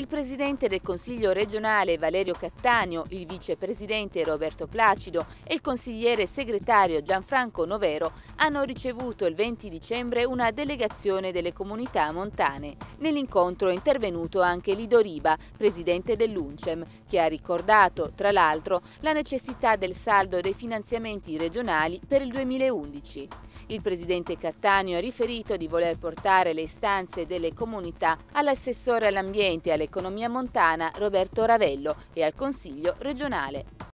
Il presidente del Consiglio regionale Valerio Cattaneo, il vicepresidente Roberto Placido e il consigliere segretario Gianfranco Novero hanno ricevuto il 20 dicembre una delegazione delle comunità montane. Nell'incontro è intervenuto anche Lido Riba, presidente dell'UNCEM, che ha ricordato, tra l'altro, la necessità del saldo dei finanziamenti regionali per il 2011. Il presidente Cattaneo ha riferito di voler portare le istanze delle comunità all'assessore all'ambiente e alle all'economia montana Roberto Ravello e al Consiglio regionale.